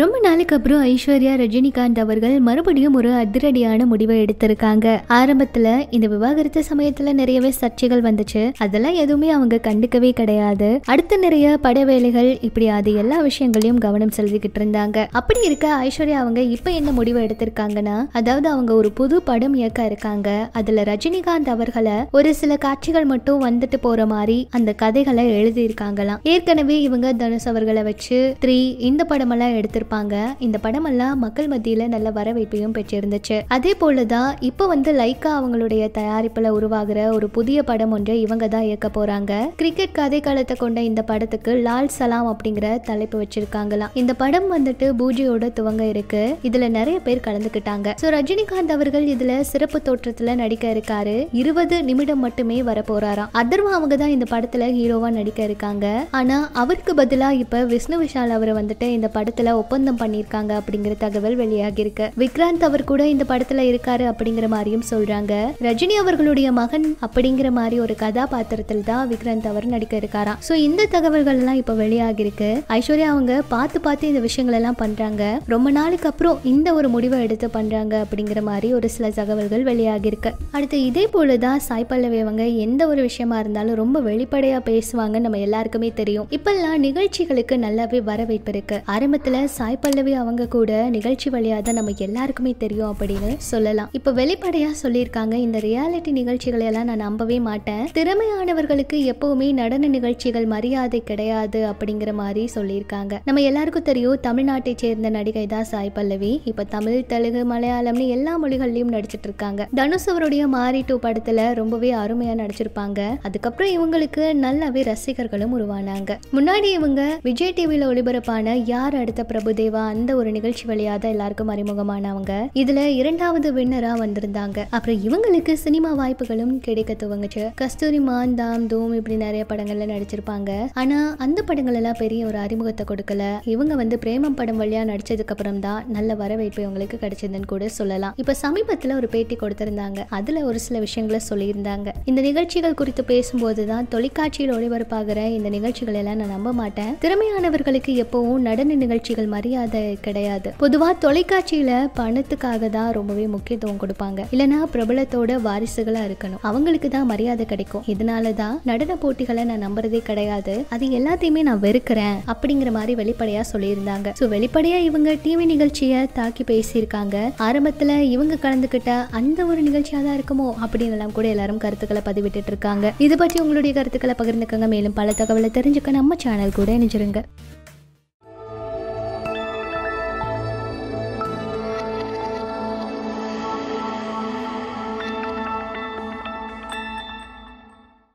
ரொம்ப நாளுக்கு அப்புறம் ஐஸ்வர்யா ரஜினிகாந்த் அவர்கள் மறுபடியும் ஒரு அதிரடியான முடிவை எடுத்திருக்காங்க ஆரம்பத்துல இந்த விவாகரத்து சமயத்துல நிறையவே சர்ச்சைகள் வந்துச்சு அதெல்லாம் எதுவுமே அவங்க கண்டுக்கவே கிடையாது அடுத்த நிறைய பட வேலைகள் இப்படி அது எல்லா விஷயங்களையும் கவனம் செலுத்திக்கிட்டு இருந்தாங்க அப்படி இருக்க ஐஸ்வர்யா அவங்க இப்ப என்ன முடிவு எடுத்திருக்காங்கன்னா அதாவது அவங்க ஒரு புது படம் இயக்க இருக்காங்க அதுல ரஜினிகாந்த் அவர்களை ஒரு சில காட்சிகள் மட்டும் வந்துட்டு போற மாதிரி அந்த கதைகளை எழுதியிருக்காங்களாம் ஏற்கனவே இவங்க தனுஷ் அவர்களை வச்சு த்ரீ இந்த படமெல்லாம் எடுத்து கொடுத்துருப்பாங்க இந்த படமெல்லாம் மக்கள் மத்தியில் நல்ல வரவேற்பையும் பெற்றிருந்துச்சு அதே போலதான் இப்போ வந்து லைக்கா அவங்களுடைய தயாரிப்புல உருவாகிற ஒரு புதிய படம் ஒன்றை இவங்க தான் இயக்க போறாங்க கிரிக்கெட் கதை காலத்தை கொண்ட இந்த படத்துக்கு லால் சலாம் அப்படிங்கிற தலைப்பு வச்சிருக்காங்களாம் இந்த படம் வந்துட்டு பூஜையோட துவங்க இருக்கு இதுல நிறைய பேர் கலந்துக்கிட்டாங்க ஸோ ரஜினிகாந்த் அவர்கள் இதுல சிறப்பு தோற்றத்துல நடிக்க இருக்காரு இருபது நிமிடம் மட்டுமே வர போறாராம் அதர்வா அவங்க தான் இந்த படத்துல ஹீரோவா நடிக்க இருக்காங்க ஆனா அவருக்கு பதிலா இப்ப விஷ்ணு விஷால் அவரை வந்துட்டு இந்த படத்துல ஒப்ப ஒப்பந்தம் பண்ணியிருக்காங்க அப்படிங்கிற தகவல் வெளியாகியிருக்கு விக்ராந்த் அவர் கூட இந்த படத்துல இருக்காரு அப்படிங்கிற மாதிரியும் சொல்றாங்க ரஜினி அவர்களுடைய மகன் அப்படிங்கிற மாதிரி ஒரு கதாபாத்திரத்தில் தான் விக்ராந்த் அவர் நடிக்க இருக்காராம் ஸோ இந்த தகவல்கள் எல்லாம் இப்போ வெளியாகிருக்கு ஐஸ்வர்யா அவங்க பார்த்து பார்த்து இந்த விஷயங்கள் எல்லாம் பண்றாங்க ரொம்ப நாளுக்கு அப்புறம் இந்த ஒரு முடிவை எடுத்து பண்றாங்க அப்படிங்கிற மாதிரி ஒரு சில தகவல்கள் வெளியாகிருக்கு அடுத்து இதே போலதான் தான் சாய் பல்லவி அவங்க எந்த ஒரு விஷயமா இருந்தாலும் ரொம்ப வெளிப்படையா பேசுவாங்க நம்ம எல்லாருக்குமே தெரியும் இப்பெல்லாம் நிகழ்ச்சிகளுக்கு நல்லாவே வரவேற்பு இருக்கு ஆரம்பத்துல சாய் பல்லவி அவங்க கூட நிகழ்ச்சி வழியாக தான் நம்ம எல்லாருக்குமே தெரியும் அப்படின்னு சொல்லலாம் இப்போ வெளிப்படையாக சொல்லியிருக்காங்க இந்த ரியாலிட்டி நிகழ்ச்சிகளை எல்லாம் நான் நம்பவே மாட்டேன் திறமையானவர்களுக்கு எப்பவுமே நடன நிகழ்ச்சிகள் மரியாதை கிடையாது அப்படிங்கிற மாதிரி சொல்லியிருக்காங்க நம்ம எல்லாருக்கும் தெரியும் தமிழ்நாட்டை சேர்ந்த நடிகை தான் சாய் பல்லவி இப்போ தமிழ் தெலுங்கு மலையாளம்னு எல்லா மொழிகள்லையும் நடிச்சிட்டு இருக்காங்க தனுஷ் அவருடைய மாரி டூ படத்துல ரொம்பவே அருமையா நடிச்சிருப்பாங்க அதுக்கப்புறம் இவங்களுக்கு நல்லாவே ரசிகர்களும் உருவானாங்க முன்னாடி இவங்க விஜய் டிவியில ஒளிபரப்பான யார் அடுத்த பிரபு பிரபுதேவா அந்த ஒரு நிகழ்ச்சி வழியாக தான் எல்லாருக்கும் அறிமுகமானவங்க இதுல இரண்டாவது வின்னரா வந்திருந்தாங்க அப்புறம் இவங்களுக்கு சினிமா வாய்ப்புகளும் கிடைக்க துவங்குச்சு கஸ்தூரி மான் தாம் தூம் இப்படி நிறைய படங்கள்ல நடிச்சிருப்பாங்க ஆனா அந்த படங்கள் எல்லாம் பெரிய ஒரு அறிமுகத்தை கொடுக்கல இவங்க வந்து பிரேமம் படம் வழியா நடிச்சதுக்கு அப்புறம் தான் நல்ல வரவேற்பு இவங்களுக்கு கிடைச்சதுன்னு கூட சொல்லலாம் இப்ப சமீபத்துல ஒரு பேட்டி கொடுத்திருந்தாங்க அதுல ஒரு சில விஷயங்களை சொல்லியிருந்தாங்க இந்த நிகழ்ச்சிகள் குறித்து பேசும்போது தான் தொலைக்காட்சியில் ஒளிபரப்பாகிற இந்த நிகழ்ச்சிகள் எல்லாம் நான் நம்ப மாட்டேன் திறமையானவர்களுக்கு எப்பவும் நடன நிகழ்ச்சிகள் மரியாதை கிடையாது பொதுவாக தொலைக்காட்சியில் பணத்துக்காக தான் ரொம்பவே முக்கியத்துவம் கொடுப்பாங்க இல்லனா பிரபலத்தோட வாரிசுகளாக இருக்கணும் அவங்களுக்கு தான் மரியாதை கிடைக்கும் இதனால தான் நடன போட்டிகளை நான் நம்புறதே கிடையாது அது எல்லாத்தையுமே நான் வெறுக்கிறேன் அப்படிங்கிற மாதிரி வெளிப்படையாக சொல்லியிருந்தாங்க ஸோ வெளிப்படையாக இவங்க டிவி நிகழ்ச்சியை தாக்கி பேசியிருக்காங்க ஆரம்பத்தில் இவங்க கலந்துக்கிட்ட அந்த ஒரு நிகழ்ச்சியாக தான் இருக்குமோ அப்படின்னு எல்லாம் கூட எல்லாரும் கருத்துக்களை பதிவிட்டு இருக்காங்க இது பற்றி உங்களுடைய கருத்துக்களை பகிர்ந்துக்கங்க மேலும் பல தகவலை தெரிஞ்சுக்க நம்ம சேனல் கூட இணைஞ்சிருங்க